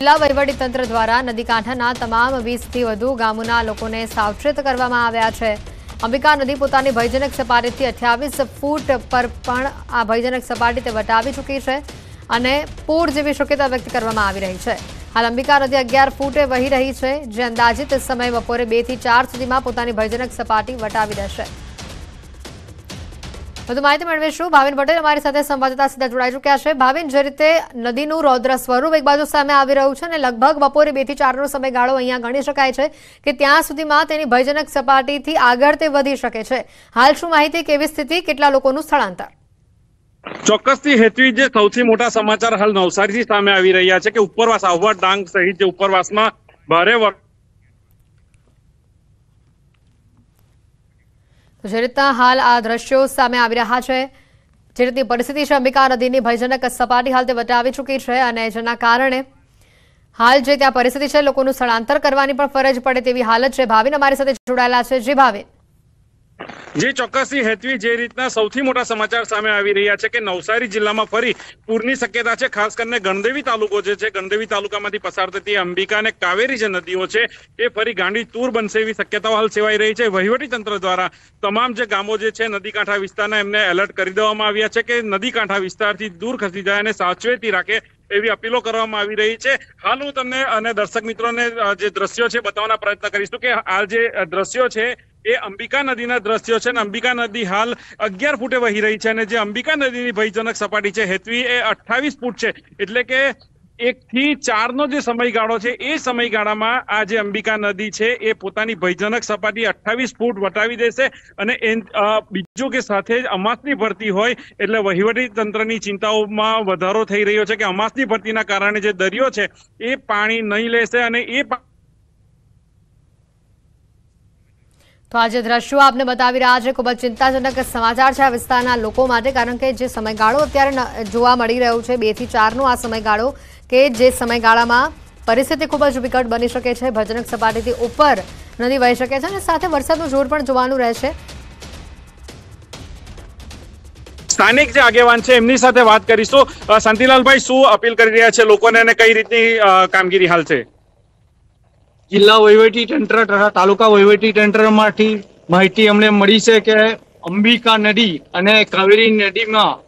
જિલ્લા તંત્ર દ્વારા નદીકાંઠાના તમામ વીસથી વધુ ગામોના લોકોને સાવચેત કરવામાં આવ્યા છે અંબિકા નદી પોતાની ભયજનક સપાટીથી અઠ્યાવીસ ફૂટ પર પણ આ ભયજનક સપાટી તે વટાવી ચૂકી છે અને પૂર જેવી શક્યતા વ્યક્ત કરવામાં આવી રહી છે હાલ અંબિકા નદી અગિયાર ફૂટે વહી રહી છે જે અંદાજિત સમય બપોરે બેથી ચાર સુધીમાં પોતાની ભયજનક સપાટી વટાવી દેશે વધુ માહિતી મેળવીશું ભાવિન પટેલ અમારી સાથે સંવાદદાતા સીધા જોડાઈ ચૂક્યા છે ભાવિન જે રીતે નદીનું રૌદ્ર સ્વરૂપ એક બાજુ સામે આવી રહ્યું છે અને લગભગ બપોરે બે થી ચારનો સમયગાળો અહીંયા ગણી શકાય છે કે ત્યાં સુધીમાં તેની ભયજનક સપાટીથી આગળ તે વધી શકે છે હાલ શું માહિતી કેવી સ્થિતિ કેટલા લોકોનું સ્થળાંતર ચોક્કસથી હેતવી જે સૌથી મોટા સમાચાર હાલ નવસારીથી સામે આવી રહ્યા છે કે ઉપરવાસ આવવા ડાંગ સહિત જે ઉપરવાસમાં ભારે વરસાદ જે રીતના હાલ આ દ્રશ્યો સામે આવી રહ્યા છે જે રીતની પરિસ્થિતિ છે અંબિકા નદીની ભયજનક સપાટી હાલ તે વટાવી ચૂકી છે અને જેના કારણે હાલ જે ત્યાં પરિસ્થિતિ છે લોકોનું સ્થળાંતર કરવાની પણ ફરજ પડે તેવી હાલત છે ભાવિન અમારી સાથે જોડાયેલા છે જે ભાવિન જે ચોક્કસથી હેતવી જે રીતના સૌથી મોટા સમાચાર સામે આવી રહ્યા છે કે નવસારી જિલ્લામાં ફરી પૂરની શક્યતા છે ખાસ કરીને ગણદેવી તાલુકો જે છે ગણદેવી તાલુકામાંથી પસાર થતી અંબિકા અને કાવેરી જે નદીઓ છે એ ફરી ગાંડી તૂર બનશે એવી શક્યતાઓ હાલ સેવાઈ રહી છે વહીવટી તંત્ર દ્વારા તમામ જે ગામો જે છે નદી કાંઠા વિસ્તારના એમને એલર્ટ કરી દેવામાં આવ્યા છે કે નદી કાંઠા વિસ્તારથી દૂર ખસી જાય અને સાચવેતી રાખે એવી અપીલો કરવામાં આવી રહી છે હાલ હું તમને અને દર્શક મિત્રોને જે દ્રશ્યો છે બતાવવાના પ્રયત્ન કરીશું કે આ જે દ્રશ્યો છે એ અંબિકા નદીના દ્રશ્યો છે અને અંબિકા નદી હાલ અગિયાર ફૂટે વહી રહી છે અને જે અંબિકા નદીની ભયજનક સપાટી છે હેતવી એ અઠ્ઠાવીસ ફૂટ છે એટલે કે એક થી ચાર નો જે સમયગાળો છે એ સમયગાળામાં આ જે અંબિકા નદી છે એ પોતાની ભયજનક સપાટી અઠ્ઠાવીસ ફૂટ વટાવી દેશે અને બીજું કે સાથે જ અમાસની ભરતી હોય એટલે વહીવટી તંત્રની ચિંતાઓમાં વધારો થઈ રહ્યો છે કે અમાસની ભરતીના કારણે જે દરિયો છે એ પાણી નહીં લેશે અને એ તો આજે દ્રશ્યો આપને બતાવી રહ્યા છે ખૂબ જ ચિંતાજનક સમાચાર છે આ વિસ્તારના લોકો માટે કારણ કે જે સમયગાળો અત્યારે જોવા મળી રહ્યો છે બેથી ચારનો આ સમયગાળો કે જે સમયગાળામાં પરિસ્થિતિ ખૂબ જ વિકટ બની શકે છે ભજનક સપાટીથી ઉપર નદી વહી શકે છે અને સાથે વરસાદનું જોર પણ જોવાનું રહેશે સ્થાનિક જે આગેવાન છે એમની સાથે વાત કરીશું શાંતિલાલભાઈ શું અપીલ કરી રહ્યા છે લોકોને અને કઈ રીતની કામગીરી હાલ છે જિલ્લા વહીવટી તંત્ર તથા તાલુકા વહીવટી તંત્રમાંથી માહિતી અમને મળી છે કે અંબિકા નદી અને કાવેરી નદીમાં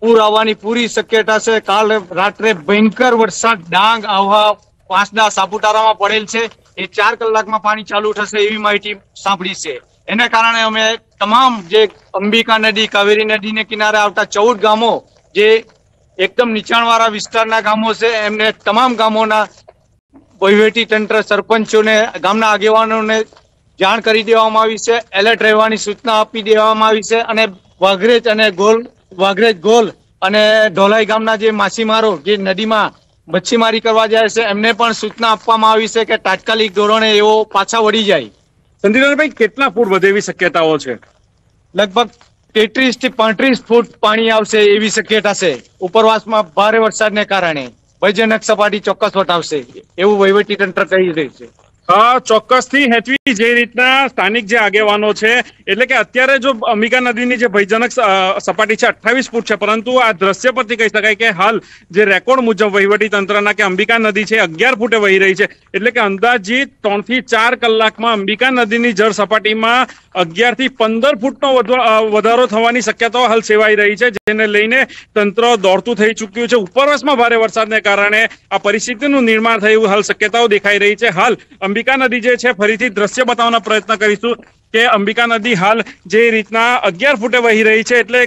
પૂર આવવાની પૂરી શક્યતા છે કાલ રાત્રે ભયંકર વરસાદ ડાંગ આવવા પાંચના સાપુતારામાં પડેલ છે એ ચાર કલાકમાં પાણી ચાલુ થશે એવી માહિતી સાંભળી છે એના કારણે અમે તમામ જે અંબિકા નદી કાવેરી નદીને કિનારે આવતા ચૌદ ગામો જે એકદમ નીચાણવાળા વિસ્તારના ગામો છે એમને તમામ ગામોના વહીવટી તંત્ર સરપંચોને ગામના આગેવાનોને જાણ કરી દેવામાં આવી છે એલર્ટ રહેવાની સૂચના આપી દેવામાં આવી છે અને વાઘરેજ અને ગોલ વાઘરેજ ગોલ અને ઢોલાઈ ગામના જે માછીમારો જે નદીમાં મચ્છીમારી કરવા જાય છે એમને પણ સૂચના આપવામાં આવી છે કે તાત્કાલિક ધોરણે એવો પાછા વળી જાય સંધીલાલભાઈ કેટલા ફૂટ વધે એવી શક્યતાઓ છે લગભગ તેત્રીસ થી પાંત્રીસ ફૂટ પાણી આવશે એવી શક્યતા છે ઉપરવાસમાં ભારે વરસાદને કારણે ભયજનક સપાટી ચોક્કસ વટાવશે એવું વહીવટી તંત્ર કહી રહ્યું છે ચોક્કસથી હેતવી જે રીતના સ્થાનિક જે આગેવાનો છે એટલે કે અત્યારે જો અંબિકા નદીની જે ભયજનક સપાટી છે અઠ્ઠાવીસ ફૂટ છે પરંતુ આ દ્રશ્ય પરથી કહી શકાય કે હાલ જે રેકોર્ડ મુજબ વહીવટી તંત્રના કે અંબિકા નદી છે અગિયાર ફૂટે વહી રહી છે એટલે કે અંદાજિત ત્રણ થી ચાર કલાકમાં અંબિકા નદીની જળ સપાટીમાં અગિયાર થી પંદર ફૂટનો વધારો થવાની શક્યતાઓ હાલ સેવાઈ રહી છે જેને લઈને તંત્ર દોડતું થઈ ચુક્યું છે ઉપરવાસમાં ભારે વરસાદને કારણે આ પરિસ્થિતિનું નિર્માણ થયું હાલ શક્યતાઓ દેખાઈ રહી છે હાલ અંબિકા અંબિકા નદી જે છે ફરીથી દ્રશ્ય બતાવવાનો પ્રયત્ન કરીશું કે અંબિકા નદી હાલ જે રીતના અગિયાર ફૂટે વહી રહી છે એટલે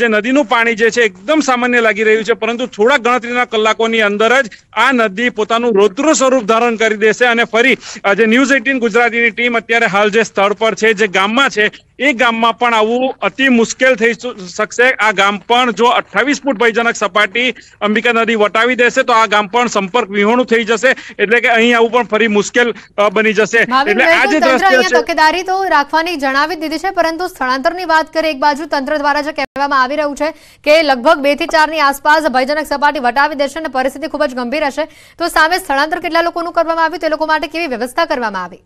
જે નદીનું પાણી જે છે એકદમ સામાન્ય લાગી રહ્યું છે પરંતુ થોડા ગણતરીના કલાકોની અંદર જ આ નદી પોતાનું રૌદ્ર સ્વરૂપ ધારણ કરી દેશે અને ફરી જે ન્યૂઝ એટીન ગુજરાતીની ટીમ અત્યારે હાલ જે સ્થળ પર છે જે ગામમાં છે એ ગામમાં પણ આવું અતિ મુશ્કેલ થઈ શકશે આ ગામ પણ જો અઠ્ઠાવીસ ફૂટ ભયજનક સપાટી અંબિકા નદી વટાવી દેશે તો આ ગામ પણ સંપર્ક વિહોણું થઈ જશે એટલે કે અહીં આવું પણ ફરી મુશ્કેલ બની જશે એટલે આ જે દ્રશ્ય છે રાખવાની જણાવી દીધી છે પરંતુ સ્થળાંતરની વાત કરીએ એક બાજુ તંત્ર દ્વારા જે કહેવામાં આવી રહ્યું છે કે લગભગ બે થી ચારની આસપાસ ભયજનક સપાટી વટાવી દેશે અને પરિસ્થિતિ ખૂબ જ ગંભીર હશે તો સામે સ્થળાંતર કેટલા લોકોનું કરવામાં આવ્યું તે લોકો માટે કેવી વ્યવસ્થા કરવામાં આવી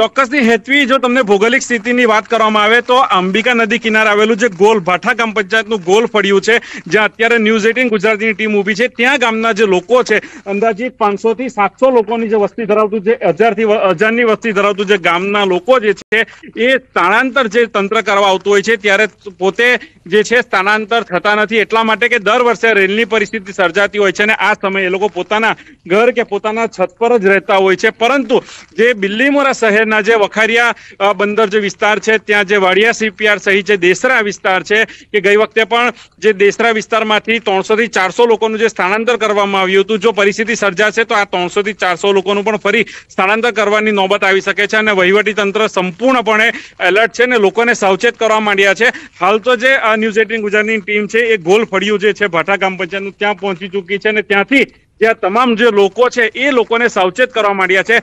ચોક્કસની હેતવી જો તમને ભૌગોલિક સ્થિતિની વાત કરવામાં આવે તો અંબિકા નદી કિનારે આવેલું જે ગોલ ભાઠા ગામ પંચાયતનું ગોલ ફળ્યું છે જ્યાં અત્યારે ન્યૂઝ એટીન ગુજરાતીની ટીમ ઊભી છે ત્યાં ગામના જે લોકો છે અંદાજિત પાંચસો થી સાતસો લોકોની જે વસ્તી ધરાવતું જે હજારથી હજારની વસ્તી ધરાવતું જે ગામના લોકો જે છે એ સ્થળાંતર જે તંત્ર કરવા આવતું હોય છે ત્યારે પોતે જે છે સ્થળાંતર થતા નથી એટલા માટે કે દર વર્ષે રેલની પરિસ્થિતિ સર્જાતી હોય છે અને આ સમયે એ લોકો પોતાના ઘર કે પોતાના છત પર જ રહેતા હોય છે પરંતુ જે બિલ્લીમોરા શહેર શહેરના જે વખારિયા બંદર જે વિસ્તાર છે ત્યાં જે વાડિયા સીપીઆર સહિત જે દેસરા વિસ્તાર છે કે ગઈ વખતે પણ જે દેસરા વિસ્તારમાંથી ત્રણસોથી ચારસો લોકોનું જે સ્થળાંતર કરવામાં આવ્યું હતું જો પરિસ્થિતિ સર્જાશે તો આ ત્રણસોથી ચારસો લોકોનું પણ ફરી સ્થળાંતર કરવાની નોબત આવી શકે છે અને વહીવટીતંત્ર સંપૂર્ણપણે એલર્ટ છે અને લોકોને સાવચેત કરવા માંડ્યા છે હાલ તો જે ન્યૂઝ એટીન ગુજરાતની ટીમ છે એ ગોલ ફળિયું જે છે ભાટા ગ્રામ પંચાયતનું ત્યાં પહોંચી ચૂકી છે અને ત્યાંથી જ્યાં તમામ જે લોકો છે એ લોકોને સાવચેત કરવા માંડ્યા છે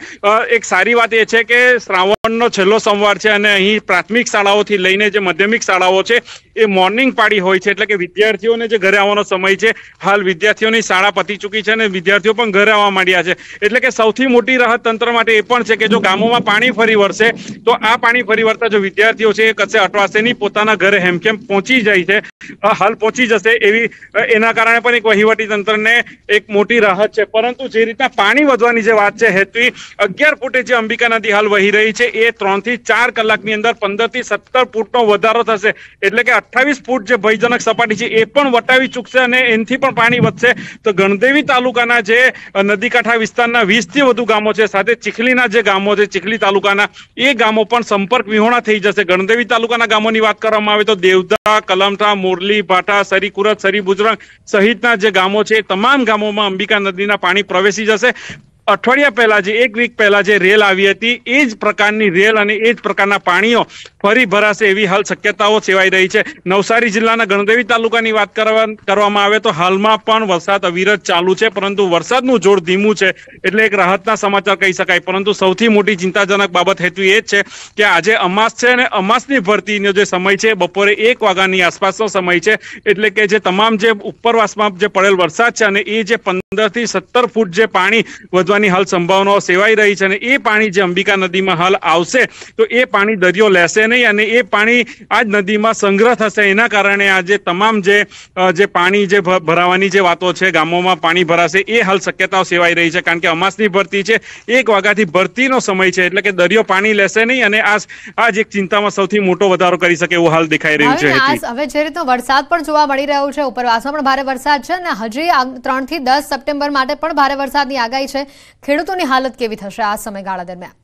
એક સારી વાત એ છે કે શ્રાવણનો છેલ્લો સંવાર છે અને અહીં પ્રાથમિક શાળાઓથી લઈને જે માધ્યમિક શાળાઓ છે એ મોર્નિંગ પાડી હોય છે એટલે કે વિદ્યાર્થીઓને જે ઘરે આવવાનો સમય છે હાલ વિદ્યાર્થીઓની શાળા પતી ચૂકી છે અને વિદ્યાર્થીઓ પણ ઘરે આવવા માંડ્યા છે એટલે કે સૌથી મોટી રાહત તંત્ર માટે એ પણ છે કે જો ગામોમાં પાણી ફરી વળશે તો આ પાણી ફરી વળતા જો વિદ્યાર્થીઓ છે એ કશે અટવાશે નહીં પોતાના ઘરે હેમખેમ પહોંચી જાય છે હાલ પહોંચી જશે એવી એના કારણે પણ એક વહીવટી તંત્રને એક મોટી રાહત છે પરંતુ જે રીતના પાણી વધવાની જે વાત છે હેતુ અગિયાર ફૂટે જે અંબિકા નદી હાલ વહી રહી છે એ ત્રણ થી ચાર કલાકની અંદર પંદર થી સત્તર ફૂટનો વધારો થશે એટલે કે અઠ્ઠાવીસ ફૂટ જે ભયજનક સપાટી છે એ પણ વટાવી ચૂકશે અને એનથી પણ પાણી વધશે તો ગણદેવી તાલુકાના જે નદી કાંઠા વિસ્તારના વીસ થી વધુ ગામો છે સાથે ચીખલીના જે ગામો છે ચીખલી તાલુકાના એ ગામો પણ સંપર્ક વિહોણા થઈ જશે ગણદેવી તાલુકાના ગામોની વાત કરવામાં આવે તો દેવતા કલમઠા મોરલી ભાટા સરી કુરત સરી બુજરંગ સહિતના જે ગામો છે તમામ ગામોમાં અંબિકા કાલિકા નદીના પાણી પ્રવેશી જશે અઠવાડિયા પહેલા જે એક વીક પહેલા જે રેલ આવી હતી એ જ પ્રકારની રેલ અને એ જ પ્રકારના પાણીઓ ફરી ભરાશે એવી હાલ શક્યતાઓ સેવાઈ રહી છે નવસારી જિલ્લાના ગણદેવી તાલુકાની વાત કરવામાં આવે તો હાલમાં પણ વરસાદ અવિરત ચાલુ છે પરંતુ વરસાદનું જોર ધીમું છે એટલે એક રાહતના સમાચાર કહી શકાય પરંતુ સૌથી મોટી ચિંતાજનક બાબત હેતુ એ જ છે કે આજે અમાસ છે અને અમાસની ભરતીનો જે સમય છે બપોરે એક વાગ્યાની આસપાસનો સમય છે એટલે કે જે તમામ જે ઉપરવાસમાં જે પડેલ વરસાદ છે અને એ જે પંદરથી સત્તર ફૂટ જે પાણી વધવા ચૂકવાની હાલ સંભાવનાઓ સેવાઈ રહી છે અને એ પાણી જે અંબિકા નદીમાં હાલ આવશે તો એ પાણી દરિયો લેશે નહીં અને એ પાણી આ જ નદીમાં સંગ્રહ થશે એના કારણે આજે તમામ જે જે પાણી જે ભરાવાની જે વાતો છે ગામોમાં પાણી ભરાશે એ હાલ શક્યતાઓ સેવાઈ રહી છે કારણ કે અમાસની ભરતી છે એક વાગ્યાથી ભરતીનો સમય છે એટલે કે દરિયો પાણી લેશે નહીં અને આ આજ એક ચિંતામાં સૌથી મોટો વધારો કરી શકે એવું હાલ દેખાઈ રહ્યું છે હવે જે રીતનો વરસાદ પણ જોવા મળી રહ્યો છે ઉપરવાસમાં પણ ભારે વરસાદ છે અને હજી ત્રણ થી દસ સપ્ટેમ્બર માટે પણ ભારે વરસાદની આગાહી છે ખેડૂતોની હાલત કેવી થશે આ સમયગાળા દરમિયાન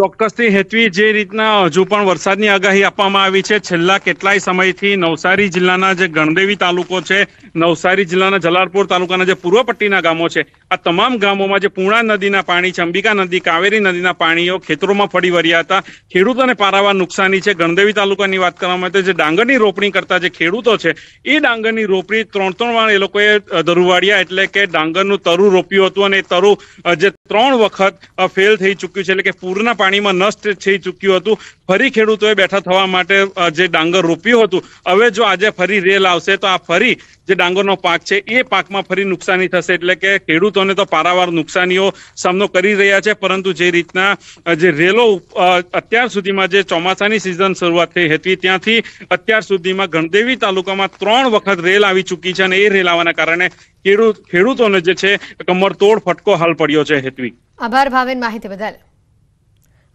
ચોક્કસથી હેતવી જે રીતના હજુ પણ વરસાદની આગાહી આપવામાં આવી છે છેલ્લા કેટલાય સમયથી નવસારી જિલ્લાના જે ગણદેવી તાલુકો છે નવસારી જિલ્લાના જલાલપુર તાલુકાના જે પૂર્વ પટ્ટીના ગામો છે આ તમામ ગામોમાં જે પૂર્ણા નદીના પાણી છે અંબિકા નદી કાવેરી નદીના પાણીઓ ખેતરોમાં ફરી વળ્યા હતા ખેડૂતોને પારાવાર નુકસાની છે ગણદેવી તાલુકાની વાત કરવામાં આવે તો જે ડાંગરની રોપણી કરતા જે ખેડૂતો છે એ ડાંગરની રોપણી ત્રણ ત્રણ વાર એ લોકોએ ધરુવાડ્યા એટલે કે ડાંગરનું તરુ રોપ્યું હતું અને એ તરુ જે ત્રણ વખત ફેલ થઈ ચૂક્યું છે એટલે કે પૂરના પાણીમાં નષ્ટ થઈ ચૂક્યું હતું ફરી ખેડૂતોએ બેઠા થવા માટે જે ડાંગર રોપ્યું હતું હવે જો આજે ફરી રેલ આવશે તો આ ફરી જે ડાંગરનો પાક છે એ પાકમાં ફરી નુકસાની થશે એટલે કે ખેડૂતોને તો પારાવાર નુકસાનીઓ સામનો કરી રહ્યા છે પરંતુ જે રીતના જે રેલો અત્યાર સુધીમાં જે ચોમાસાની સિઝન શરૂઆત થઈ હતી ત્યાંથી અત્યાર સુધીમાં ગણદેવી તાલુકામાં ત્રણ વખત રેલ આવી ચૂકી છે અને એ રેલ આવવાના કારણે ખેડૂત ખેડૂતોને જે છે કમર તોડ ફટકો હાલ પડ્યો છે હેતવી આભાર ભાવેન માહિતી બદલ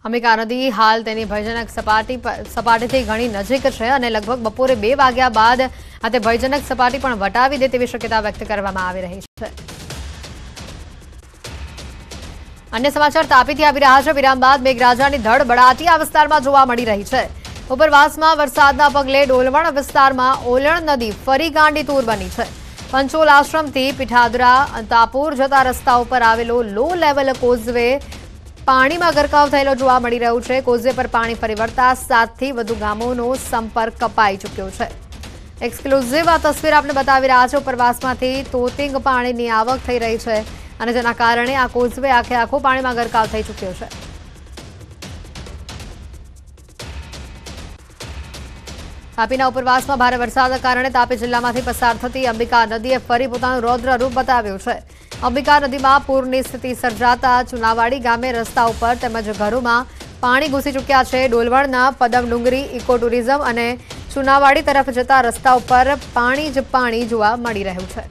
અમિકા નદી હાલ તેની ભયજનક સપાટી સપાટીથી ઘણી નજીક છે અને લગભગ બપોરે બે વાગ્યા બાદ આ તે ભયજનક સપાટી પણ વટાવી દે તેવી શક્યતા વ્યક્ત કરવામાં આવી રહી છે અન્ય સમાચાર તાપીથી આવી રહ્યા છે વિરામ બાદ મેઘરાજાની ધડબડાટી આ વિસ્તારમાં જોવા મળી રહી છે ઉપરવાસમાં વરસાદના પગલે ડોલવણ વિસ્તારમાં ઓલણ નદી ફરી ગાંડી તૂર બની છે પંચોલ આશ્રમથી પીઠાદરા તાપુર જતા રસ્તા ઉપર આવેલો લો લેવલ કોઝવે પાણીમાં ગરકાવ થયેલો જોવા મળી રહ્યું છે કોઝવે પર પાણી ફરી સાતથી વધુ ગામોનો સંપર્ક કપાઈ ચૂક્યો છે એક્સક્લુઝિવ આ તસવીર આપણે બતાવી રહ્યા છો ઉપરવાસમાંથી તોતિંગ પાણીની આવક થઈ રહી છે અને જેના કારણે આ કોઝવે આખે આખો પાણીમાં ગરકાવ થઈ ચૂક્યો છે તાપીના ઉપરવાસમાં ભારે વરસાદના કારણે તાપી જિલ્લામાંથી પસાર થતી અંબિકા નદીએ ફરી પોતાનું રૌદ્ર રૂપ બતાવ્યું છે અંબિકા નદીમાં પૂરની સ્થિતિ સર્જાતા ચુનાવાડી ગામે રસ્તા ઉપર તેમજ ઘરોમાં પાણી ઘૂસી ચૂક્યા છે ડોલવણના પદમ ડુંગરી ઇકો ટુરિઝમ અને ચુનાવાડી તરફ જતા રસ્તા ઉપર પાણી જ પાણી જોવા મળી રહ્યું છે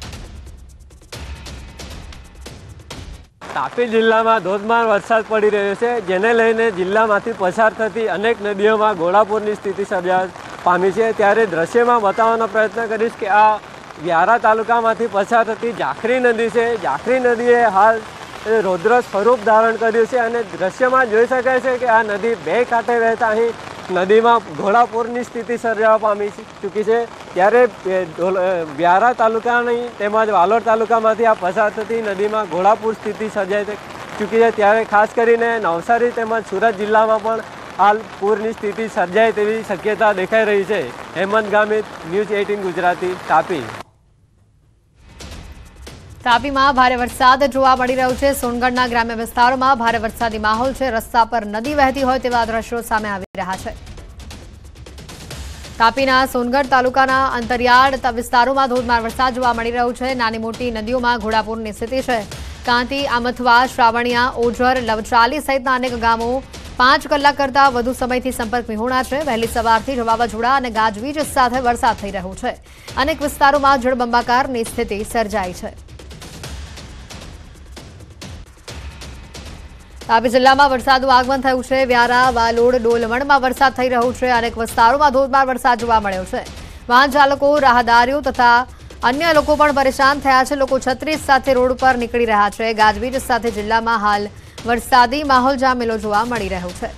તાપી જિલ્લામાં ધોધમાર વરસાદ પડી રહ્યો છે જેને લઈને જિલ્લામાંથી પસાર થતી અનેક નદીઓમાં ઘોડાપુરની સ્થિતિ સર્જા પામી છે ત્યારે દ્રશ્યમાં બતાવવાનો પ્રયત્ન કરીશ કે આ વ્યારા તાલુકામાંથી પસાર થતી જાખરી નદી છે જાખરી નદીએ હાલ રૌદ્ર સ્વરૂપ ધારણ કર્યું છે અને દ્રશ્યમાં જોઈ શકાય છે કે આ નદી બે કાંઠે રહેતા અહીં નદીમાં ઘોડાપૂરની સ્થિતિ સર્જાવા પામી ચૂકી છે ત્યારે વ્યારા તાલુકાની તેમજ વાલોડ તાલુકામાંથી આ પસાર થતી નદીમાં ઘોડાપૂર સ્થિતિ સર્જાઈ ચૂકી છે ત્યારે ખાસ કરીને નવસારી તેમજ સુરત જિલ્લામાં પણ હાલ પૂરની સ્થિતિ સર્જાય તેવી શક્યતા દેખાઈ રહી છે હેમંત ગામિત ન્યૂઝ એઇટીન ગુજરાતી તાપી તાપીમાં ભારે વરસાદ જોવા મળી રહ્યો છે સોનગઢના ગ્રામ્ય વિસ્તારોમાં ભારે વરસાદી માહોલ છે રસ્તા પર નદી વહેતી હોય તેવા દ્રશ્યો સામે આવી રહ્યા છે તાપીના સોનગઢ તાલુકાના અંતરિયાળ વિસ્તારોમાં ધોધમાર વરસાદ જોવા મળી રહ્યો છે નાની મોટી નદીઓમાં ઘોડાપૂરની સ્થિતિ છે કાંતિ આમથવા શ્રાવણિયા ઓજર લવચાલી સહિતના અનેક ગામો પાંચ કલાક કરતાં વધુ સમયથી સંપર્ક વિહોણા છે વહેલી સવારથી જ વાવાઝોડા અને ગાજવીજ સાથે વરસાદ થઈ રહ્યો છે અનેક વિસ્તારોમાં જળબંબાકારની સ્થિતિ સર્જાઈ છે તાપી જિલ્લામાં વરસાદનું આગમન થયું છે વ્યારા વાલોડ ડોલવણમાં વરસાદ થઈ રહ્યો છે અનેક વિસ્તારોમાં ધોધમાર વરસાદ જોવા મળ્યો છે વાહન ચાલકો રાહદારીઓ તથા અન્ય લોકો પણ પરેશાન થયા છે લોકો છત્રીસ સાથે રોડ પર નીકળી રહ્યા છે ગાજવીજ સાથે જિલ્લામાં હાલ વરસાદી માહોલ જામેલો જોવા મળી રહ્યો છે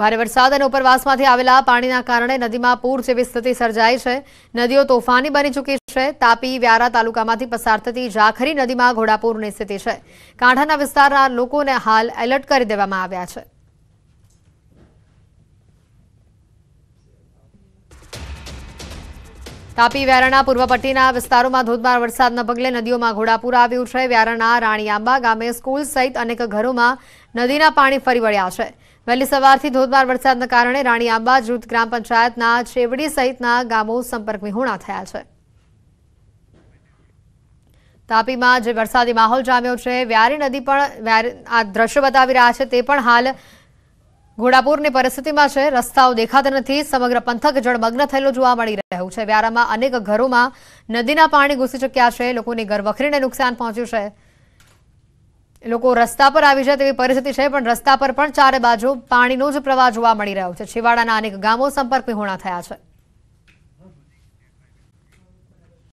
ભારે વરસાદ અને ઉપરવાસમાંથી આવેલા પાણીના કારણે નદીમાં પૂર જેવી સ્થિતિ સર્જાઈ છે નદીઓ તોફાની બની ચૂકી છે તાપી વ્યારા તાલુકામાંથી પસાર થતી ઝાખરી નદીમાં ઘોડાપૂરની સ્થિતિ છે કાંઠાના વિસ્તારના લોકોને હાલ એલર્ટ કરી દેવામાં આવ્યા છે તાપી વ્યારાના પૂર્વ પટ્ટીના વિસ્તારોમાં ધોધમાર વરસાદના પગલે નદીઓમાં ઘોડાપૂર આવ્યું છે વ્યારાના રાણીઆંબા ગામે સ્કૂલ સહિત અનેક ઘરોમાં નદીના પાણી ફરી વળ્યા છે વહેલી સવારથી ધોધમાર વરસાદના કારણે રાણી આંબા જૂથ ગ્રામ પંચાયતના ચેવડી સહિતના ગામો સંપર્ક વિહોણા થયા છે તાપીમાં જે વરસાદી માહોલ જામ્યો છે વ્યારી નદી પણ આ દ્રશ્યો બતાવી રહ્યા છે તે પણ હાલ ઘોડાપુરની પરિસ્થિતિમાં છે રસ્તાઓ દેખાતા નથી સમગ્ર પંથક જળમગ્ન થયેલો જોવા મળી રહ્યું છે વ્યારામાં અનેક ઘરોમાં નદીના પાણી ઘૂસી ચૂક્યા છે લોકોની ઘરવખરીને નુકસાન પહોંચ્યું છે લોકો રસ્તા પર આવી જાય તેવી પરિસ્થિતિ છે પણ રસ્તા પર પણ ચારે બાજુ પાણીનો જ પ્રવાહ જોવા મળી રહ્યો છે છેવાડાના અનેક ગામો સંપર્ક વિહોણા થયા છે